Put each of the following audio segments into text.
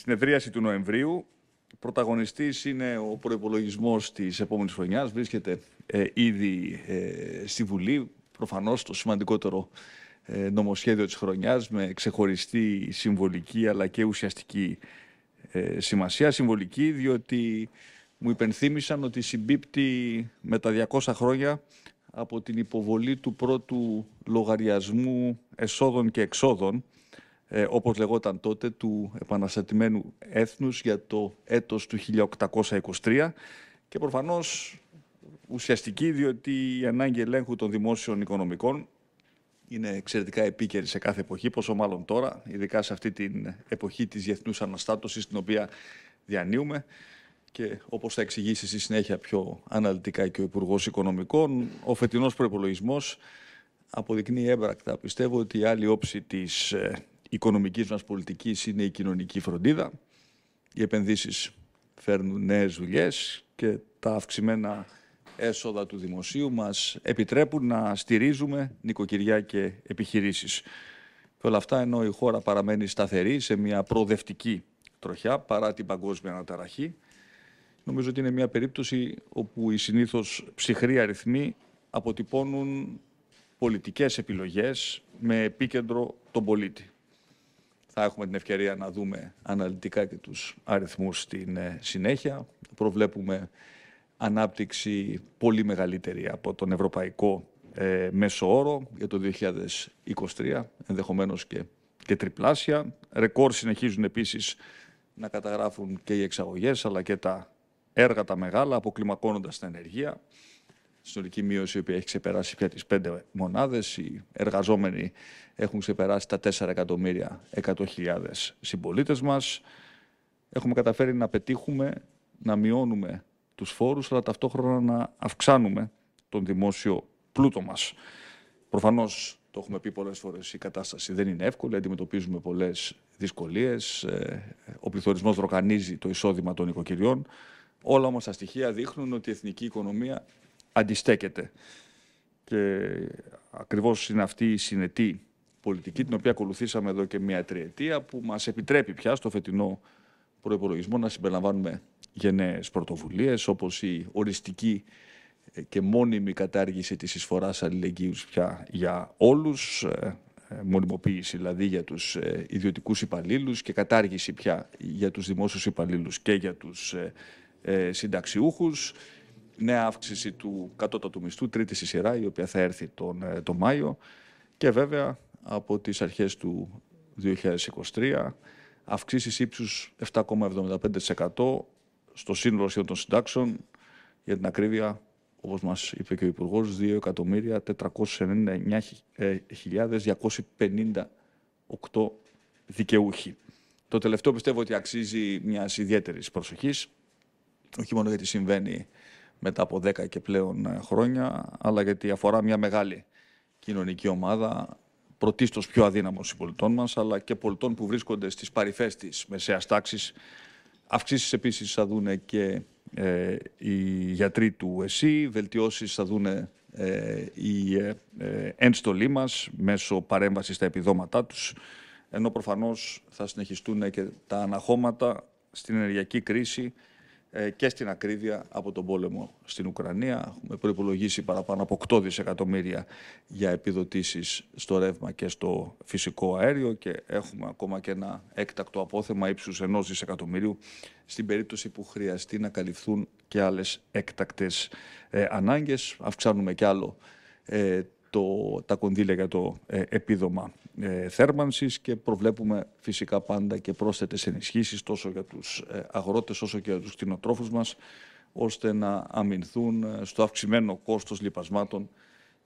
συνεδρίαση του Νοεμβρίου. Πρωταγωνιστής είναι ο προπολογισμό της επόμενης χρονιάς. Βρίσκεται ε, ήδη ε, στη Βουλή. Προφανώς το σημαντικότερο ε, νομοσχέδιο της χρονιάς με ξεχωριστή συμβολική αλλά και ουσιαστική ε, σημασία. Συμβολική διότι μου υπενθύμησαν ότι συμπίπτει με τα 200 χρόνια από την υποβολή του πρώτου λογαριασμού εσόδων και εξόδων ε, όπως λεγόταν τότε, του επαναστατημένου έθνους για το έτος του 1823 και προφανώς ουσιαστική διότι η ανάγκη ελέγχου των δημόσιων οικονομικών είναι εξαιρετικά επίκαιρη σε κάθε εποχή, πόσο μάλλον τώρα, ειδικά σε αυτή την εποχή της διεθνούς αναστάτωσης την οποία διανύουμε και όπως θα εξηγήσει στη συνέχεια πιο αναλυτικά και ο υπουργός Οικονομικών, ο φετινός προπολογισμό αποδεικνύει έμπρακτα, πιστεύω, ότι η άλλη όψη της ε, οικονομικής μας πολιτικής είναι η κοινωνική φροντίδα. Οι επενδύσεις φέρνουν νέες δουλειές και τα αυξημένα έσοδα του δημοσίου μας επιτρέπουν να στηρίζουμε νοικοκυριά και επιχειρήσεις. Και όλα αυτά ενώ η χώρα παραμένει σταθερή σε μια προοδευτική τροχιά παρά την παγκόσμια αναταραχή. Νομίζω ότι είναι μια περίπτωση όπου οι συνήθως ψυχροί αριθμοί αποτυπώνουν πολιτικές επιλογές με επίκεντρο τον πολίτη. Θα έχουμε την ευκαιρία να δούμε αναλυτικά και τους αριθμούς στην ε, συνέχεια. Προβλέπουμε ανάπτυξη πολύ μεγαλύτερη από τον ευρωπαϊκό ε, μέσο όρο για το 2023, ενδεχομένως και, και τριπλάσια. Ρεκόρ συνεχίζουν επίσης να καταγράφουν και οι εξαγωγές, αλλά και τα έργα τα μεγάλα, αποκλιμακώνοντας την ενεργεία συνολική μείωση η έχει ξεπεράσει πια τις πέντε μονάδες. Οι εργαζόμενοι έχουν ξεπεράσει τα 4 εκατομμύρια 100.000 συμπολίτες μας. Έχουμε καταφέρει να πετύχουμε, να μειώνουμε τους φόρους, αλλά ταυτόχρονα να αυξάνουμε τον δημόσιο πλούτο μας. Προφανώς το έχουμε πει πολλές φορές, η κατάσταση δεν είναι εύκολη, αντιμετωπίζουμε πολλές δυσκολίες, ε, ο πληθωρισμός ροκανίζει το εισόδημα των οικοκυριών. Όλα όμως τα στοιχεία δείχνουν ότι η εθνική οικονομία αντιστέκεται. Και ακριβώς είναι αυτή η συνετή πολιτική την οποία ακολουθήσαμε εδώ και μια τριετία που μας επιτρέπει πια στο φετινό προϋπολογισμό να συμπεριλαμβάνουμε γενναίες πρωτοβουλίες όπως η οριστική και μόνιμη κατάργηση της εισφοράς αλληλεγγύους πια για όλους, ε, ε, μονιμοποίηση δηλαδή για τους ε, ιδιωτικούς υπαλλήλους και κατάργηση πια για τους δημόσιους υπαλλήλους και για τους συνταξιούχους νέα αύξηση του κατώτατου μισθού, τρίτη στη σειρά, η οποία θα έρθει τον, ε, τον Μάιο. Και βέβαια από τις αρχές του 2023 αυξήσεις ύψους 7,75% στο σύνολο των συντάξεων, για την ακρίβεια όπως μας είπε και ο Υπουργός, 2.499.258 δικαιούχοι. Το τελευταίο πιστεύω ότι αξίζει μιας ιδιαίτερης προσοχής, όχι μόνο γιατί συμβαίνει μετά από 10 και πλέον ε, χρόνια, αλλά γιατί αφορά μια μεγάλη κοινωνική ομάδα, πρωτίστως πιο αδύναμων πολιτών μας, αλλά και πολιτών που βρίσκονται στις παρυφές της μεσαίας τάξης. Αυξήσεις επίσης θα δουν και ε, οι γιατροί του ΕΣΥ, βελτιώσεις θα δουν ε, οι ε, ε, ένστολοι μας μέσω παρέμβασης στα επιδόματά τους, ενώ προφανώς θα συνεχιστούν και τα αναχώματα στην ενεργειακή κρίση ε, και στην ακρίβεια από τον πόλεμο στην Ουκρανία. Έχουμε προπολογίσει παραπάνω από 8 δισεκατομμύρια για επιδοτήσεις στο ρεύμα και στο φυσικό αέριο και έχουμε ακόμα και ένα έκτακτο απόθεμα ύψους 1 δισεκατομμυρίου στην περίπτωση που χρειαστεί να καλυφθούν και άλλες έκτακτες ε, ανάγκες. Αυξάνουμε κι άλλο ε, το, τα κονδύλια για το ε, επίδομα ε, θέρμανσης και προβλέπουμε φυσικά πάντα και πρόσθετες ενισχύσεις τόσο για τους ε, αγρότες όσο και για τους κτηνοτρόφους μας ώστε να αμυνθούν ε, στο αυξημένο κόστος λιπασμάτων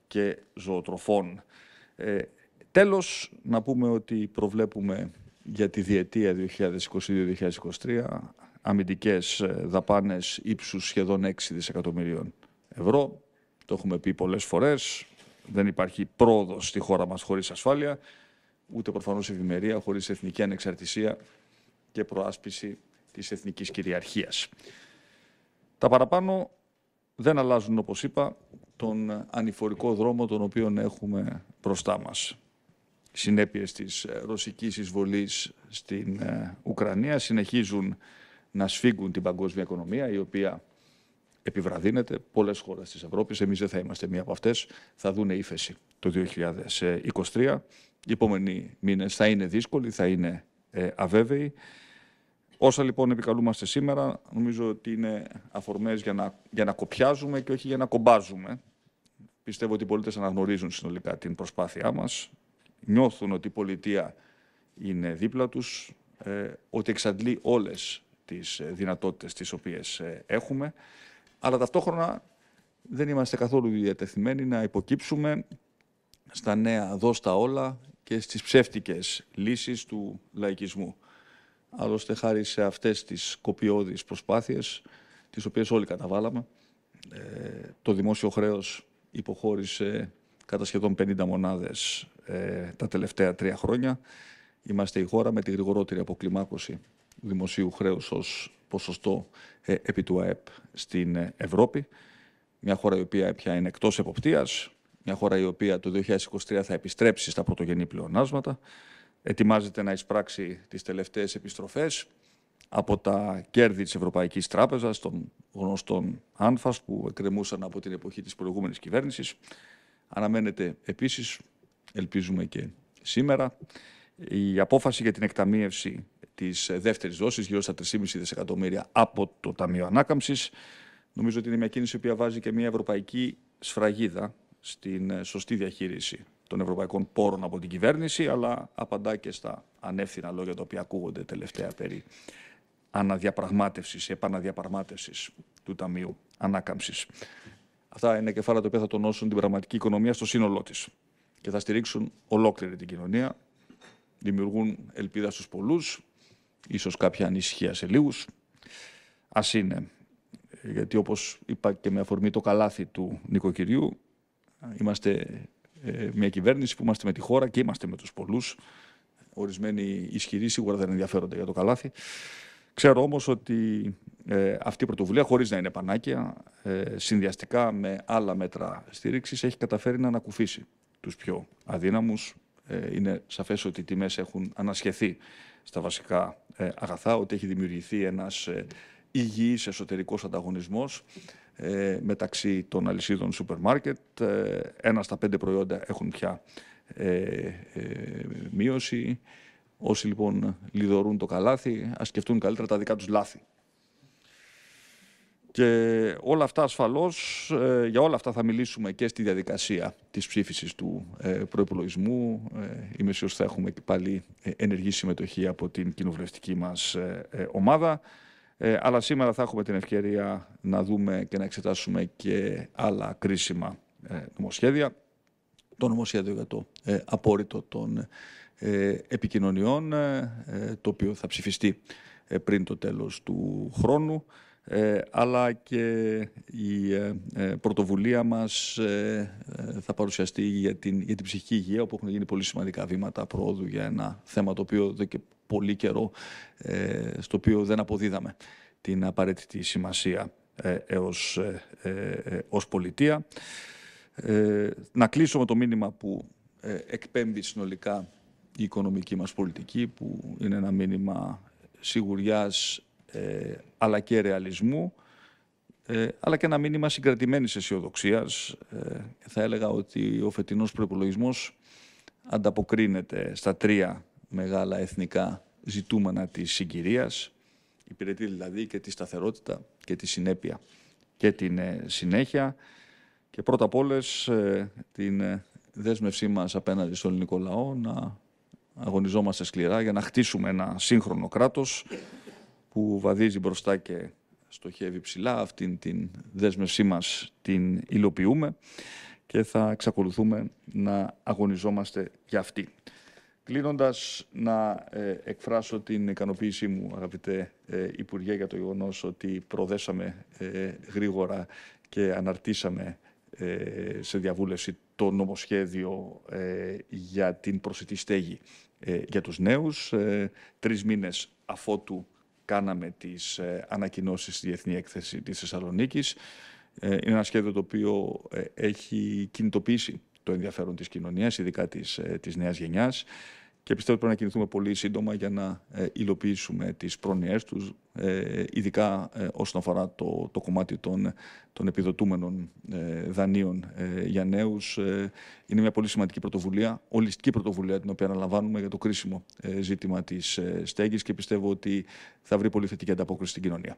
και ζωοτροφών. Ε, τέλος, να πούμε ότι προβλέπουμε για τη διετία 2022-2023 αμυντικές ε, δαπάνες ύψους σχεδόν 6 δισεκατομμυρίων ευρώ. Το έχουμε πει πολλές φορές, δεν υπάρχει πρόοδος στη χώρα μας χωρίς ασφάλεια, ούτε προφανώς ευημερία, χωρίς εθνική ανεξαρτησία και προάσπιση της εθνικής κυριαρχίας. Τα παραπάνω δεν αλλάζουν, όπως είπα, τον ανηφορικό δρόμο τον οποίο έχουμε μπροστά μας. Συνέπειες της ε, ρωσικής εισβολής στην ε, Ουκρανία συνεχίζουν να σφίγγουν την παγκόσμια οικονομία, η οποία επιβραδύνεται. Πολλές χώρες της Ευρώπης, εμείς δεν θα είμαστε μία από αυτές, θα δουν ύφεση το 2023. Οι επόμενοι μήνες θα είναι δύσκολοι, θα είναι ε, αβέβαιοι. Όσα λοιπόν επικαλούμαστε σήμερα, νομίζω ότι είναι αφορμές για να, για να κοπιάζουμε και όχι για να κομπάζουμε. Πιστεύω ότι οι πολιτέ αναγνωρίζουν συνολικά την προσπάθειά μας. νιώθουν ότι η πολιτεία είναι δίπλα τους, ε, ότι εξαντλεί όλες τις ε, δυνατότητες τις οποίες έχουμε αλλά ταυτόχρονα δεν είμαστε καθόλου διατεθειμένοι να υποκύψουμε στα νέα δώστα όλα και στις ψεύτικες λύσεις του λαϊκισμού. Άλλωστε, χάρη σε αυτές τις κοπιώδεις προσπάθειες, τις οποίες όλοι καταβάλαμε, ε, το δημόσιο χρέος υποχώρησε κατά σχεδόν 50 μονάδες ε, τα τελευταία τρία χρόνια. Είμαστε η χώρα με τη γρηγορότερη αποκλιμάκωση δημοσίου χρέους ως ποσοστό ε, επί του ΑΕΠ στην ε, Ευρώπη. Μια χώρα η οποία πια είναι εκτός εποπτείας, μια χώρα η οποία το 2023 θα επιστρέψει στα πρωτογενή πλεονάσματα, ετοιμάζεται να εισπράξει τις τελευταίες επιστροφές από τα κέρδη της Ευρωπαϊκής Τράπεζας, των γνωστών άνφας που εκκρεμούσαν από την εποχή της προηγούμενης κυβέρνησης. Αναμένεται επίσης, ελπίζουμε και σήμερα, η απόφαση για την εκταμείευση της δεύτερης δόσης, γύρω στα 3,5 δισεκατομμύρια από το Ταμείο Ανάκαμψης. Νομίζω ότι είναι μια κίνηση που βάζει και μια ευρωπαϊκή σφραγίδα στην ε, σωστή διαχείριση των ευρωπαϊκών πόρων από την κυβέρνηση, αλλά απαντά και στα ανεύθυνα λόγια τα οποία ακούγονται τελευταία περί αναδιαπραγμάτευσης, επαναδιαπραγμάτευσης του Ταμείου ανάκαμψης. Αυτά είναι κεφάλαια τα οποία θα τονώσουν την πραγματική οικονομία στο σύνολό της και θα στηρίξουν ολόκληρη την κοινωνία, δημιουργούν ελπίδα στους πολλούς ίσως κάποια ανησυχία σε λίγους. Ας είναι, γιατί όπως είπα και με αφορμή το καλάθι του νοικοκυριού, είμαστε ε, μια κυβέρνηση που είμαστε με τη χώρα και είμαστε με τους πολλούς. Ορισμένοι ισχυροί σίγουρα δεν ενδιαφέρονται για το καλάθι. Ξέρω όμως ότι ε, αυτή η πρωτοβουλία, χωρίς να είναι πανάκια, ε, συνδυαστικά με άλλα μέτρα στήριξης, έχει καταφέρει να ανακουφίσει τους πιο αδύναμους. Ε, είναι σαφές ότι οι τιμές έχουν ανασχεθεί στα βασικά ε, αγαθά, ότι έχει δημιουργηθεί ένας ε, υγιής εσωτερικός ανταγωνισμός ε, μεταξύ των αλυσίδων σούπερ μάρκετ. Ένα στα πέντε προϊόντα έχουν πια μείωση. Όσοι λοιπόν λιδωρούν το καλάθι, ας σκεφτούν καλύτερα τα δικά τους λάθη. Και όλα αυτά ασφαλώς, ε, για όλα αυτά θα μιλήσουμε και στη διαδικασία της ψήφισης του ε, προϋπολογισμού. Ε, είμαι σίγουρος θα έχουμε και πάλι ενεργή συμμετοχή από την κοινοβουλευτική μας ομάδα. Αλλά σήμερα θα έχουμε την ευκαιρία να δούμε και να εξετάσουμε και άλλα κρίσιμα νομοσχέδια. Το νομοσχέδιο για το απόρριτο των επικοινωνιών, το οποίο θα ψηφιστεί πριν το τέλος του χρόνου. Ε, αλλά και η ε, ε, πρωτοβουλία μας θα παρουσιαστεί για την, για την ψυχική υγεία όπου έχουν γίνει πολύ σημαντικά βήματα πρόοδου για ένα θέμα το οποίο εδώ και πολύ καιρό στο οποίο δεν αποδίδαμε την απαραίτητη σημασία έως, ως πολιτεία. Να κλείσω με το μήνυμα που εκπέμπει συνολικά η οικονομική μας πολιτική που είναι ένα μήνυμα σιγουριάς ε, αλλά και ρεαλισμού, ε, αλλά και ένα μήνυμα συγκρατημένης αισιοδοξίας. Ε, θα έλεγα ότι ο φετινός προπολογισμό ανταποκρίνεται στα τρία μεγάλα εθνικά ζητούμενα της συγκυρίας, υπηρετεί δηλαδή και τη σταθερότητα και τη συνέπεια και την συνέχεια και πρώτα απ' την δέσμευσή μας απέναντι στον ελληνικό λαό να αγωνιζόμαστε σκληρά για να χτίσουμε ένα σύγχρονο κράτος που βαδίζει μπροστά και στοχεύει ψηλά. Αυτήν την δέσμευσή μας την υλοποιούμε και θα εξακολουθούμε να αγωνιζόμαστε για αυτή. Κλείνοντας, να ε, εκφράσω την ικανοποίησή μου, αγαπητέ ε, Υπουργέ, για το γεγονός ότι προδέσαμε ε, γρήγορα και αναρτήσαμε σε διαβούλευση το νομοσχέδιο για την προσιτή στέγη για τους νέους. Τρεις μήνες αφότου κάναμε τις ε, ανακοινώσεις στη Διεθνή Έκθεση της Θεσσαλονίκης. Ε, είναι ένα σχέδιο το οποίο ε, έχει κινητοποιήσει το ενδιαφέρον της κοινωνίας, ειδικά της, της νέας γενιάς και πιστεύω ότι πρέπει να κινηθούμε πολύ σύντομα για να υλοποιήσουμε τις πρόνοιές τους, ε, ειδικά ε, όσον αφορά το, το κομμάτι των, των επιδοτούμενων ε, δανείων για νέους. Είναι μια πολύ σημαντική πρωτοβουλία, ολιστική πρωτοβουλία την οποία αναλαμβάνουμε για το κρίσιμο ζήτημα της στέγης και πιστεύω ότι θα βρει πολύ θετική ανταπόκριση στην κοινωνία.